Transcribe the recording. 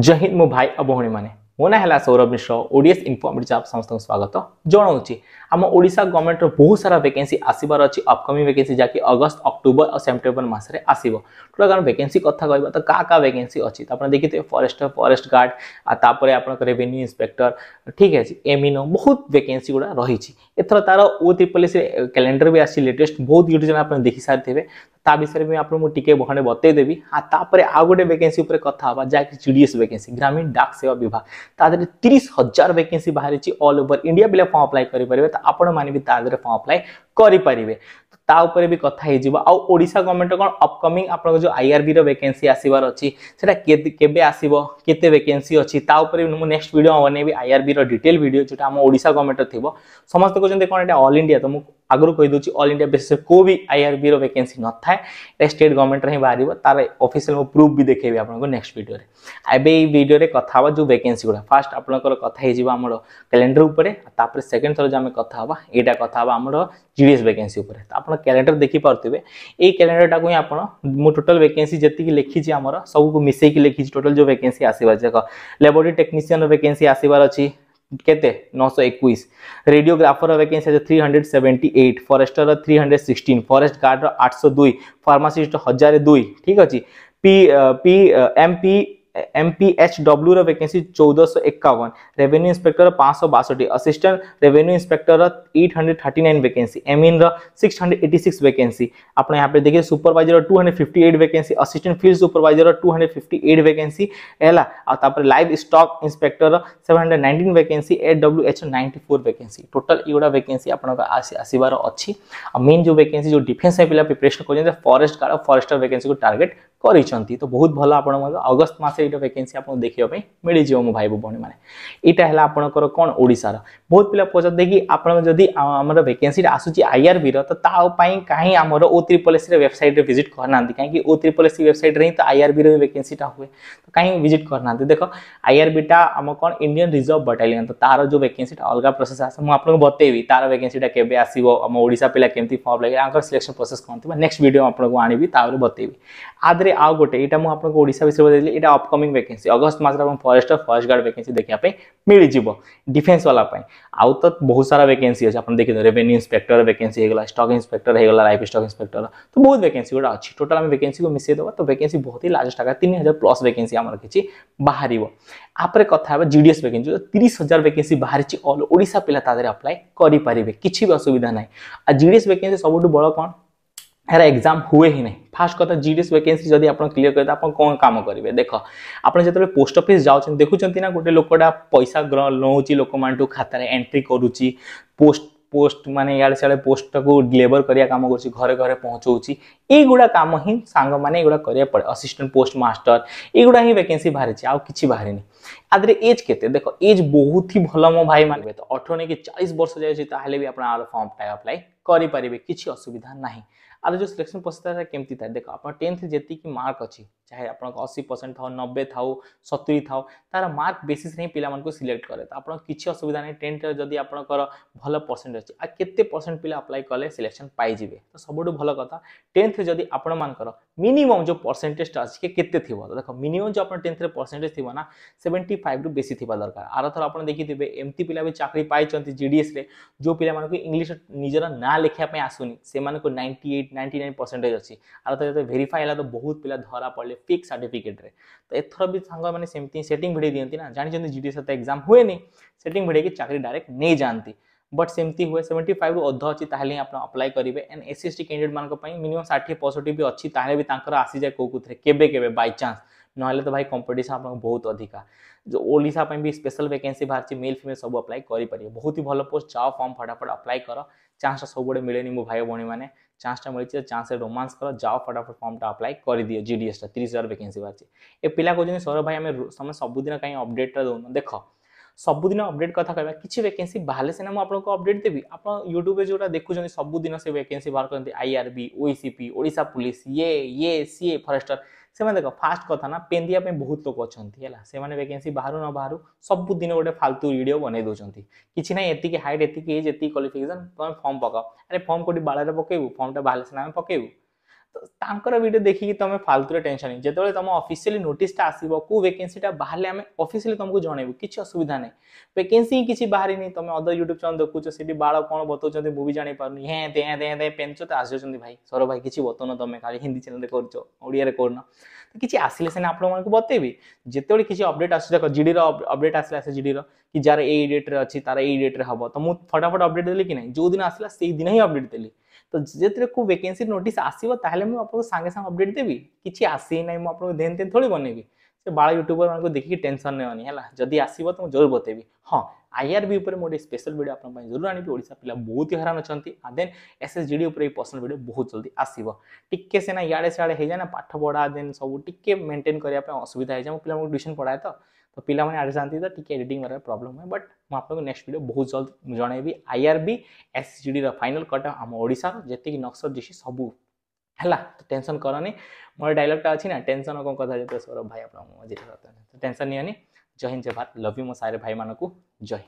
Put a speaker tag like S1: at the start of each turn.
S1: ଜୟ ହିନ୍ଦ ମୋ ଭାଇ ଆଉ ଭଉଣୀମାନେ ମୋ ନାଁ ହେଲା ସୌରଭ ମିଶ୍ର ଓଡ଼ିଏସ୍ ଇନଫର୍ମେଟିଭ୍ ଜବ୍ ସମସ୍ତଙ୍କୁ ସ୍ୱାଗତ ଜଣାଉଛି ଆମ ଓଡ଼ିଶା ଗଭର୍ଣ୍ଣମେଣ୍ଟର ବହୁତ ସାରା ଭେକେନ୍ସି ଆସିବାର ଅଛି ଅପକମିଂ ଭେକେନ୍ସି ଯାହାକି ଅଗଷ୍ଟ ଅକ୍ଟୋବର ଆଉ ସେପ୍ଟେମ୍ବର ମାସରେ ଆସିବ ଟୋଟାଲ କାରଣ ଭେକେନ୍ସି କଥା କହିବା ତ କାହା କାହା ଭେକେନ୍ସି ଅଛି ଆପଣ ଦେଖିଥିବେ ଫରେଷ୍ଟର ଫରେଷ୍ଟ ଗାର୍ଡ଼ ଆଉ ତାପରେ ଆପଣଙ୍କ ରେଭିନ୍ୟୁ ଇନ୍ସପେକ୍ଟର ଠିକ୍ ଅଛି ଏମିନୋ ବହୁତ ଭେକେନ୍ସି ଗୁଡ଼ା ରହିଛି ଏଥର ତାର ଓ ତ୍ରିପଲିସି କ୍ୟାଲେଣ୍ଡର ବି ଆସିଛି ଲେଟେଷ୍ଟ ବହୁତ ୟୁଟ୍ୟୁବ୍ ଆପଣ ଦେଖିସାରିଥିବେ ତା ବିଷୟରେ ମୁଁ ଆପଣଙ୍କୁ ଟିକେ ଖଣ୍ଡେ ବତେଇଦେବି ଆଉ ତାପରେ ଆଉ ଗୋଟେ ଭେକେନ୍ସି ଉପରେ କଥା ହେବା ଯାହାକି G D S vacancy Gramin Dak Seva ବିଭାଗ ତା ଦେହରେ ତିରିଶ ହଜାର ଭେକେନ୍ସି ବାହାରିଛି ଅଲ୍ ଓଭର ଇଣ୍ଡିଆ ପିଲା ଫର୍ମ ଆପ୍ଲାଏ କରିପାରିବେ ତ ଆପଣମାନେ ବି ତା ଦେହରେ ଫର୍ମ ଆପ୍ଲାଏ କରିପାରିବେ ତା ଉପରେ ବି କଥା ହେଇଯିବ ଆଉ ଓଡ଼ିଶା ଗଭର୍ଣ୍ଣମେଣ୍ଟର କ'ଣ ଅପକମିଂ ଆପଣଙ୍କ ଯେଉଁ ଆଇଆର୍ବିର ଭେକେନ୍ସି ଆସିବାର ଅଛି ସେଟା କେବେ ଆସିବ କେତେ ଭେକେନ୍ସି ଅଛି ତା ଉପରେ ମୁଁ ନେକ୍ସଟ ଭିଡ଼ିଓ ବନେଇବି ଆଇଆର୍ବିର ଡିଟେଲ ଭିଡ଼ିଓ ଯେଉଁଟା ଆମ ଓଡ଼ିଶା ଗଭର୍ଣ୍ଣମେଣ୍ଟର ଥିବ ସମସ୍ତେ କହୁଛନ୍ତି କ'ଣ ଏଇଟା ଅଲ୍ ଇଣ୍ଡିଆ ତ ମୁଁ ଆଗରୁ କହିଦେଉଛି ଅଲ୍ ଇଣ୍ଡିଆ ବେସିସ୍ରେ କେଉଁ ବି ଆଇଆର୍ବିର ଭେକେନ୍ସି ନଥାଏ ଏଇଟା ଷ୍ଟେଟ୍ ଗଭର୍ଣ୍ଣମେଣ୍ଟରେ ହିଁ ବାହାରିବ ତାର ଅଫିସିଆଲ ମୁଁ ପ୍ରୁଫ୍ ବି ଦେଖେଇବି ଆପଣଙ୍କୁ ନେକ୍ସଟ ଭିଡ଼ିଓରେ ଏବେ ଏଇ ଭିଡ଼ିଓରେ କଥା ହେବା ଯେଉଁ ଭେକେନ୍ସି ଗୁଡ଼ା ଫାଷ୍ଟ ଆପଣଙ୍କର କଥା ହେଇଯିବ ଆମର କ୍ୟାଲେଣ୍ଡର ଉପରେ ତାପରେ ସେକେଣ୍ଡ ଥର ଯେଉଁ ଆମେ କଥା ହେବା ଏଇଟା କଥା ହେବା ଆମର ଜିଡିଏସ୍ ଭେକେନ୍ସି ଉପରେ ତ ଆପଣ କ୍ୟାଲେଣ୍ଡର ଦେଖିପାରୁଥିବେ ଏଇ କ୍ୟାଲେଣ୍ଡରଟାକୁ ହିଁ ଆପଣ ମୁଁ ଟୋଟାଲ ଭେକେନ୍ସି ଯେତିକି ଲେଖିଛି ଆମର ସବୁକୁ ମିଶେଇକି ଲେଖିଛି ଟୋଟାଲ ଯେଉଁ ଭେକେନ୍ସି ଆସିବାର ଯାକ ଲେବୋରେଟୋରୀ ଟେକ୍ନିସିଆନର ଭେକେନ୍ସି ଆସିବାର ଅଛି कहते हैं नौ सौ इक्कीस रेडियोग्राफर वैकेंसी है three hundred seventy eight forester three hundred sixteen forest guard आठ सौ दुई फार्मासीस्ट हजार दुई ठीक अच्छे P P M M P H W vacancy चौदह सौ रेवेन्यू इन्स्पेक्टर पांच सौ बासठ assistant revenue inspector eight hundred thirty nine vacancy एम इन रिक्स हंड्रेड एटी सिक्स वैकेंसी आप यहाँ पे देखिए supervisor two hundred fifty eight vacancy assistant field supervisor two hundred fifty eight vacancy है तापर livestock inspector seven hundred nineteen vacancy एट W H ninety four vacancy total ये vacancy आपंकर आसबार अच्छी मेन जो वैकेंसी जो डिफेन्स पे प्रिपेरेसन कर फरेस्ट गार्ड और फरेस्टर वैकेंसी को टार्गेट कर तो बहुत भल आप अगस्त मस सही वैकेंसी देखा मिल जाव मो भाई भाई मैंने यहाँ है आपंकर कौन ओडार बहुत पिला पचारे कि आपर वैकेंसी आसूस आईआरबी रही कहीं आम ओ त्रिपल पलिस वेबसाइट भिजिट करना कहीं ओ त्रिपल एस वेबसाइट हिं तो आईआरबी रैकेटा हुए तो कहीं भिज करना देख आईआरबीटा आम कौन इंडियन रिजर्व बटालीयन तो तार जो वैकेंसीटा अलग प्रोसेस आस मुझे बतेवी तार वैकेंसीटा केवे ओडा पिला कमी फर्म लगे सिलेक्शन प्रोसेस कौन थी नेक्स्ट भिडियो आपको आने बतेवी आदि आउ गोटे यहाँ मुझे ओडा विषय बताइए यहाँ अफ अपकमिङ भ्याकेन्सी अगस्त मात्र आपण फरेस्ट फरेस्ट गार्ड भ्याकेन्सी ଦେଖିବା ପାଇଁ ମିଳିଯିବ ଡିଫେନ୍ସ ବାଲା ପାଇଁ ଆଉ ତ ବହୁତ ସାରା ଭ୍ୟାକେନ୍ସି ଅଛି ଆପଣ ଦେଖିବେ ରେଭେନ୍ୟୁ ଇନ୍ସପେକ୍ଟର ଭ୍ୟାକେନ୍ସି ହେଇଗଲା ଷ୍ଟକ୍ ଇନ୍ସପେକ୍ଟର ହେଇଗଲା ଲାଇଫ୍ ଷ୍ଟକ୍ ଇନ୍ସପେକ୍ଟର ତ ବହୁତ ଭ୍ୟାକେନ୍ସି ଗୁଡ଼ା ଅଛି ଟୋଟାଲ ଆମେ ଭ୍ୟାକେନ୍ସିକୁ ମିଶାଇଦେବା ତ ଭ୍ୟାକେନ୍ସି ବହୁତ ହି ଲାର୍ଜେଷ୍ଟ ଆକା ତିନି ହଜାର ପ୍ଲସ୍ ଭ୍ୟାକେନ୍ସି ଆମର କିଛି ବାହାରିବ ଆପରେ କଥା ହେବା ଜିଡିଏସ୍ ଭ୍ୟାକେନ୍ସି ଯେଉଁ ତିରିଶ ହଜାର ଭ୍ୟାକେନ୍ସି ବାହାରିଛି ଅଲ୍ ଓଡ଼ିଶା ପିଲା ତା ଦେହରେ ଆପ୍ଲାଏ କରିପାରିବେ କିଛି ବି ଅସୁବିଧା ନାହିଁ ଆଉ ଜିଡିଏସ୍ ଭ୍ୟାକେନ୍ସି ସବୁଠୁ ବଡ଼ କ'ଣ ଏହାର ଏକ୍ଜାମ୍ ହୁଏ ହିଁ ନାହିଁ ଫାର୍ଷ୍ଟ କଥା ଜି ଡି ଏସ୍ ଭେକେନ୍ସି ଯଦି ଆପଣ କ୍ଲିୟର କରିବେ ଆପଣ କ'ଣ କାମ କରିବେ ଦେଖ ଆପଣ ଯେତେବେଳେ ପୋଷ୍ଟ ଅଫିସ୍ ଯାଉଛନ୍ତି ଦେଖୁଛନ୍ତି ନା ଗୋଟେ ଲୋକଟା ପଇସା ନେଉଛି ଲୋକମାନଠୁ ଖାତାରେ ଏଣ୍ଟ୍ରି କରୁଛି ପୋଷ୍ଟ ପୋଷ୍ଟ ମାନେ ଇଆଡ଼େ ସିଆଡ଼େ ପୋଷ୍ଟଟାକୁ ଡେଲିଭର କରିବା କାମ କରୁଛି ଘରେ ଘରେ ପହଞ୍ଚାଉଛି ଏଇଗୁଡ଼ା କାମ ହିଁ ସାଙ୍ଗମାନେ ଏଗୁଡ଼ା କରିବାକୁ ପଡ଼େ ଆସିଷ୍ଟାଣ୍ଟ ପୋଷ୍ଟ ମାଷ୍ଟର ଏଗୁଡ଼ା ହିଁ ଭେକେନ୍ସି ବାହାରିଛି ଆଉ କିଛି ବାହାରିନି ଆଦରେ ଏଜ୍ କେତେ ଦେଖ ଏଜ୍ ବହୁତ ହି ଭଲ ମୋ ଭାଇମାନେ ହୁଏତ ଅଠର ନେଇକି ଚାଳିଶ ବର୍ଷ ଯାଉଛି ତାହେଲେ ବି ଆପଣ ଆର ଫର୍ମଟା ଆପ୍ଲାଏ କରିପାରିବେ କିଛି ଅସୁବିଧା ନାହିଁ ଆର ଯେଉଁ ସିଲେକ୍ସନ୍ ପ୍ରୋସେସ୍ କେମିତି ଥାଏ ଦେଖ ଆପଣ ଟେନ୍ଥ ଜେତିକି ମାର୍କ ଅଛି चाहे आप अशी परसेंट था नब्बे थाओ सतुरी था तार मार्क बेसीस ही सिलेक्ट कैर तो आप किसी असुविधा नहीं टेन्थ जदि आपंकर भल परसेंट अच्छे आ के परसेंट पिला अप्लाई कले सिलेक्शन पाइबे तो सब भल कथ टेन्थ जदि आपर मिनिमम जो परसेंटेज अच्छे के देख मिनिमम जो आप टेन्थ परसेंटेज थी ना सेवेन्टी फाइव रू बेसी थी दरकार आर थर आप देखिए एमती पिला भी चाकरी पाई जीडीएस जो पिला इंग्लीश निजर ना लिखापी आसुनी से ninety eight ninety nine percentage अच्छी आर थर जो भेरीफाई है तो बहुत पिला धरा पड़े फिक्स सार्टिफिकेट रे तो एथर भी सांग माने सेमती सेटिंग भिड़े दियंती ना जानि जंदी जीडी सते एग्जाम हुए नी सेटिंग भिड़े के चाकरी डायरेक्ट नै जानती बट सेमती हुए 75 रु अधो अछि ताहेले आपन अप्लाई करिवे एंड एसएससी कैंडिडेट मानको पई मिनिमम 60 पॉजिटिव भी अछि ताहेले भी तांकर आसी जाय कोकुथरे केबे केबे बाय चांस नहले तो भाई कंपटीशन आपन बहुत अधिका जो ओडिसा पई भी स्पेशल वैकेंसी भारछि मेल फीमेल सब अप्लाई करि परियो बहुत ही भलो पोस्ट चाओ फॉर्म फटाफट अप्लाई करो ଚାନ୍ସଟା ସବୁବେଳେ ମିଳେନି ମୋ ଭାଇ ଭଉଣୀମାନେ ଚାନ୍ସଟା ମିଳିଛି ଚାନ୍ସରେ ରୋମାନ୍ସ କର ଯାଅ ଫଟାଫଟ ଫର୍ମଟା ଆପ୍ଲାଏ କରିଦିଅ ଜିଡିଏସ୍ଟା ତିରିଶ ହଜାର ଭେକେନ୍ସି ବାହାରିଛି ଏ ପିଲା କହୁଛନ୍ତି ସୌରଭ ଭାଇ ଆମେ ତମେ ସବୁଦିନ କାହିଁ ଅପଡେଟ୍ଟା ଦେଉନ ଦେଖ ସବୁଦିନ ଅପଡେଟ୍ କଥା କହିବା କିଛି ଭେକେନ୍ସି ବାହାରିଲେ ସିନା ମୁଁ ଆପଣଙ୍କୁ ଅପଡେଟ୍ ଦେବି ଆପଣ ୟୁଟ୍ୟୁବରେ ଯେଉଁଟା ଦେଖୁଛନ୍ତି ସବୁଦିନ ସେ ଭେକେନ୍ସି ବାହାର କରନ୍ତି ଆଇଆର୍ବି ଓଇସିପି ଓଡ଼ିଶା ପୁଲିସ୍ ଇଏ ଇଏ ସିଏ ଫରେଷ୍ଟର ସେମାନେ ଦେଖ ଫାଷ୍ଟ କଥା ନା ପେନ୍ଦିଆ ପାଇଁ ବହୁତ ଲୋକ ଅଛନ୍ତି ହେଲା ସେମାନେ ଭେକେନ୍ସି ବାହାରୁ ନ ବାହାରୁ ସବୁଦିନ ଗୋଟେ ଫାଲତୁ ଭିଡ଼ିଓ ବନେଇ ଦେଉଛନ୍ତି କିଛି ନାହିଁ ଏତିକି ହାଇଟ୍ ଏତିକି ଏଜ୍ ଏତିକି କ୍ୱାଲିଫିକେସନ୍ ତୁମେ ଫର୍ମ ପକାଅ ଆରେ ଫର୍ମ କେଉଁଠି ବାଳରେ ପକେଇବୁ ଫର୍ମଟା ବାହାରିଲେ ସିନା ଆମେ ପକେଇବୁ ତାଙ୍କର ଭିଡ଼ିଓ ଦେଖିକି ତୁମେ ଫାଲତୁରେ ଟେନସନ୍ ନାହିଁ ଯେତେବେଳେ ତୁମ ଅଫିସିଆଲି ନୋଟିସ୍ଟା ଆସିବ କେଉଁ ଭେକେନ୍ସିଟା ବାହାରିଲେ ଆମେ ଅଫିସିଆଲି ତୁମକୁ ଜଣେଇବୁ କିଛି ଅସୁବିଧା ନାହିଁ ଭେକେନ୍ସି ହିଁ କିଛି ବାହାରିନି ତୁମେ ଅଦର ୟୁଟ୍ୟୁବ୍ ଚ୍ୟାନେଲ୍ ଦେଖୁଛ ସେଠି ବାଳ କ'ଣ ବତାଉଛନ୍ତି ମୁଁ ବି ଜାଣିପାରୁନି ହେଁ ଦେ ଦେ ଦେ ପେଞ୍ଚ ତ ଆସୁଛନ୍ତି ଭାଇ ସର ଭାଇ କିଛି ବତଉନ ତୁମେ ଖାଲି ହିନ୍ଦୀ ଚ୍ୟାନେଲ୍ରେ କରୁଛ ଓଡ଼ିଆରେ କରୁନ କିଛି ଆସିଲେ ସିନା ଆପଣମାନଙ୍କୁ ବତେଇବି ଯେତେବେଳେ କିଛି ଅପଡେଟ୍ ଆସୁଛି ଦେଖ ଜିଡ଼ିର ଅପଡେଟ୍ ଆସିଲା ସେ ଜିଡ଼ିର କି ଯାହାର ଏଇ ଡେଟ୍ରେ ଅଛି ତାର ଏଇ ଡେଟ୍ରେ ହେବ ତ ମୁଁ ଫଟାଫଟ ଅପଡେଟ୍ ଦେଲି କି ନାହିଁ ଯେଉଁ ଦିନ ଆସିଲା ସେଇ ଦିନ ହିଁ ଅପଡେଟ୍ ଦେଲି তো যেতে কেউ ভ্যাকেন্সি নোটিস আসব তাহলে মু আপনার সাথে সাথে অপডেট দেবি কিছু আসি না মু আপনার ধেন তেন থোড়ি বনেবি সে বাড় ইউট্যুবর মানুষ দেখি টেনশন নেওয়ানি হল যদি আসব তো জরুর বতেবি হ্যাঁ আইআরবি উপরে মু গোটে স্পেশাল ভিডিও আপনার জরুর আনবি ওড়শা পিলা বহুত হি হরান অনেক আর দেন এসএসজিডি উপরে এই পর্সনাল ভিডিও বহুত জলদি আসব টিকে সিনা ইয়াড়ে সিয়াড়ে হয়ে যায় না পাঠ পড়া দেন সব টিকে মেনটেন করা অসুবিধা হয়ে যায় মু পিলা টিউশন পড়ায় তো तो पीला मैंने तो जानती था ठीक है वगैरह प्रॉब्लम है बट मैं नेक्स्ट वीडियो बहुत जल्द भी एस आईआरबी एससीडीर फाइनाल कट आम ओडार जितकी नक्सल जीसी सब ହେଲା ତ ଟେନସନ୍ କରନି ମୋର ଡାଇଲଗ୍ଟା ଅଛି ନା ଟେନସନ୍ କ'ଣ କଥା ଯେତେ ସୌରଭ ଭାଇ ଆପଣ ମୁଁ ଆଜି ଟେନସନ୍ ନିଅନି ଜୟ ହିନ୍ଦ ଜୟ ଭାରତ ଲଭ୍ ୟୁ ମୋ ସାରେ ଭାଇମାନଙ୍କୁ